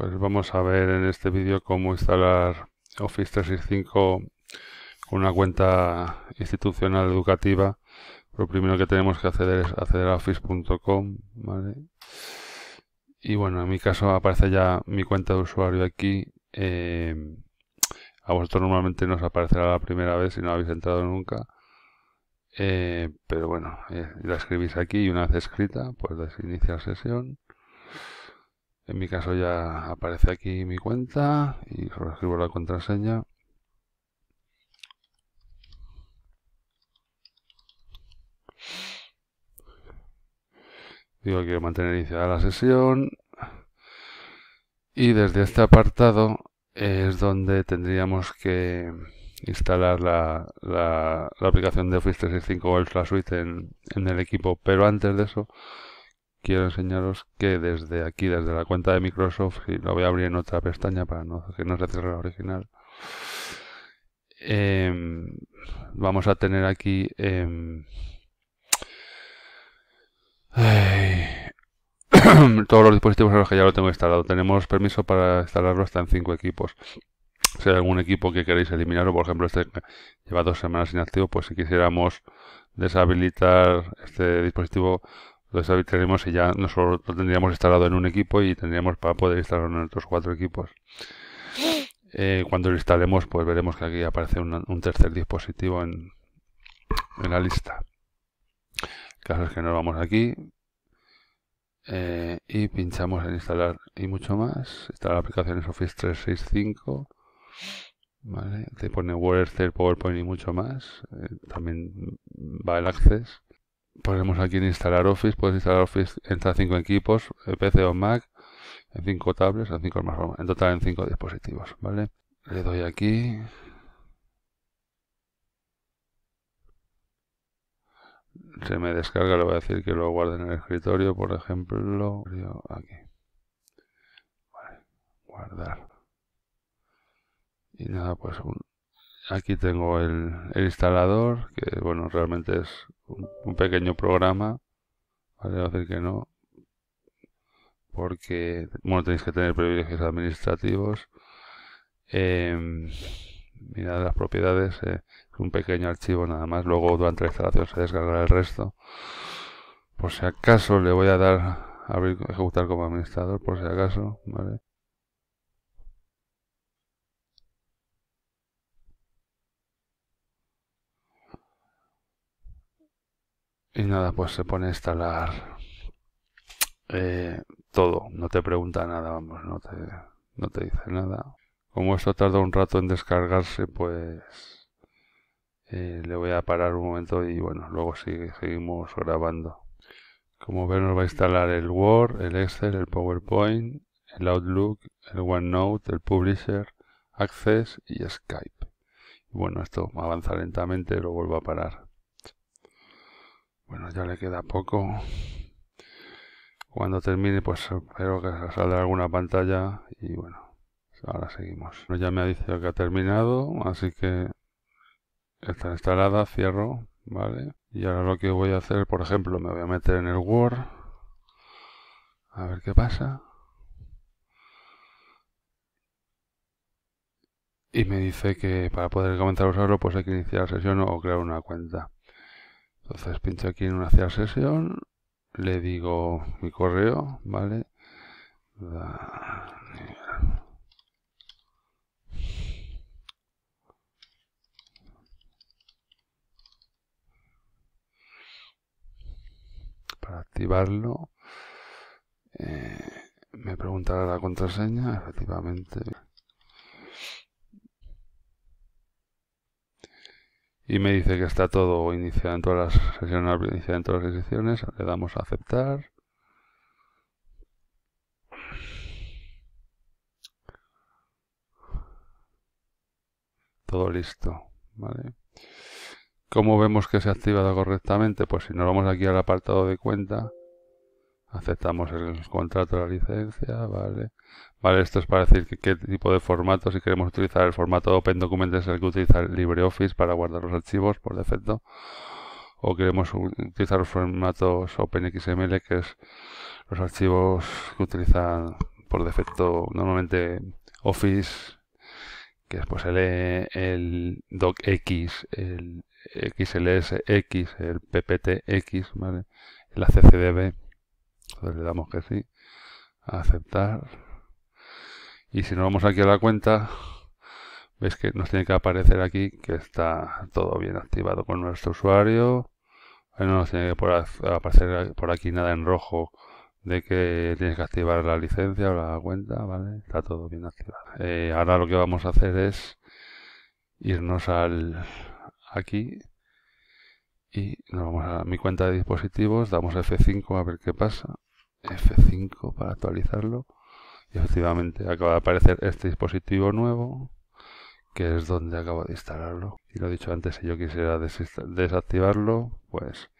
Pues vamos a ver en este vídeo cómo instalar Office 365 con una cuenta institucional educativa. Lo primero que tenemos que hacer es acceder a office.com, ¿vale? Y bueno, en mi caso aparece ya mi cuenta de usuario aquí. Eh, a vosotros normalmente no os aparecerá la primera vez si no habéis entrado nunca. Eh, pero bueno, eh, la escribís aquí y una vez escrita, pues iniciar sesión. En mi caso ya aparece aquí mi cuenta y escribo la contraseña. Digo, quiero mantener iniciada la sesión. Y desde este apartado es donde tendríamos que instalar la, aplicación de Office 365 o el Suite en el equipo. Pero antes de eso, quiero enseñaros que desde aquí, desde la cuenta de Microsoft, y lo voy a abrir en otra pestaña para no, que no se cierre la original, em, vamos a tener aquí em, todos los dispositivos a los que ya lo tengo instalado. Tenemos permiso para instalarlo hasta en cinco equipos. Si hay algún equipo que queréis eliminar, o por ejemplo este lleva dos semanas inactivo, pues si quisiéramos deshabilitar este dispositivo entonces tenemos y ya no lo tendríamos instalado en un equipo y tendríamos para poder instalarlo en otros cuatro equipos. Eh, cuando lo instalemos, pues veremos que aquí aparece un, tercer dispositivo en, la lista. El caso es que nos vamos aquí eh, y pinchamos en instalar y mucho más. Instalar aplicaciones Office 365. ¿vale? Te pone Word, PowerPoint y mucho más. Eh, también va el Access ponemos aquí en instalar Office, puedes instalar Office en 5 equipos, eh, PC o Mac, en 5 tablets, en 5 más en total en 5 dispositivos, ¿vale? Le doy aquí. Se me descarga, le voy a decir que lo guarde en el escritorio, por ejemplo, aquí. guardar. Y nada, pues un, aquí tengo el, instalador, que bueno, realmente es un, pequeño programa, vale, a decir que no, porque, bueno, tenéis que tener privilegios administrativos, eh, em, mirad las propiedades, eh, es un pequeño archivo nada más, luego durante la instalación se descargará el resto, por si acaso le voy a dar, a ejecutar como administrador, por si acaso, vale, Y nada, pues se pone a instalar eh, todo. No te pregunta nada, vamos, no te, no te dice nada. Como esto tarda un rato en descargarse, pues eh, le voy a parar un momento y bueno, luego seguimos grabando. Como ven, nos va a instalar el Word, el Excel, el PowerPoint, el Outlook, el OneNote, el Publisher, Access y Skype. Y bueno, esto avanza lentamente, lo vuelvo a parar. Bueno, ya le queda poco. Cuando termine, pues espero que salga alguna pantalla y bueno, ahora seguimos. ya me ha dicho que ha terminado, así que está instalada, cierro, ¿vale? Y ahora lo que voy a hacer, por ejemplo, me voy a meter en el Word. A ver qué pasa. Y me dice que para poder comenzar a usarlo, pues hay que iniciar sesión o crear una cuenta. Entonces pincho aquí en una sesión, le digo mi correo, ¿vale? Para activarlo, eh, me preguntará la contraseña, efectivamente. y me dice que está todo iniciado en todas las sesiones, en todas las sesiones, le damos a aceptar. Todo listo, ¿vale? ¿Cómo vemos que se ha activado correctamente? Pues si nos vamos aquí al apartado de cuenta, Aceptamos el contrato de la licencia, vale. Vale, esto es para decir qué tipo de formato, si queremos utilizar el formato Open Document es el que utiliza LibreOffice para guardar los archivos por defecto, o queremos utilizar los formatos OpenXML, que es los archivos que utilizan por defecto normalmente Office, que es pues el, el DocX, el XLSX, el PPTX, ¿vale? el entonces le damos que sí. aceptar. Y si nos vamos aquí a la cuenta, veis que nos tiene que aparecer aquí que está todo bien activado con nuestro usuario. Eh, no nos tiene que aparecer por aquí nada en rojo de que tienes que activar la licencia o la cuenta, ¿vale? Está todo bien activado. Eh, ahora lo que vamos a hacer es irnos al aquí y nos vamos a mi cuenta de dispositivos, damos F5 a ver qué pasa, F5 para actualizarlo y efectivamente acaba de aparecer este dispositivo nuevo que es donde acabo de instalarlo. Y lo he dicho antes, si yo quisiera desactivarlo, pues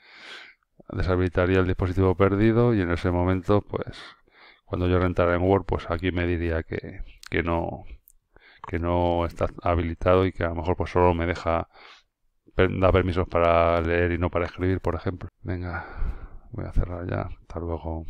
deshabilitaría el dispositivo perdido y en ese momento, pues cuando yo rentara en Word, pues aquí me diría que, que no que no está habilitado y que a lo mejor pues solo me deja da permisos para leer y no para escribir, por ejemplo. Venga, voy a cerrar ya. Hasta luego.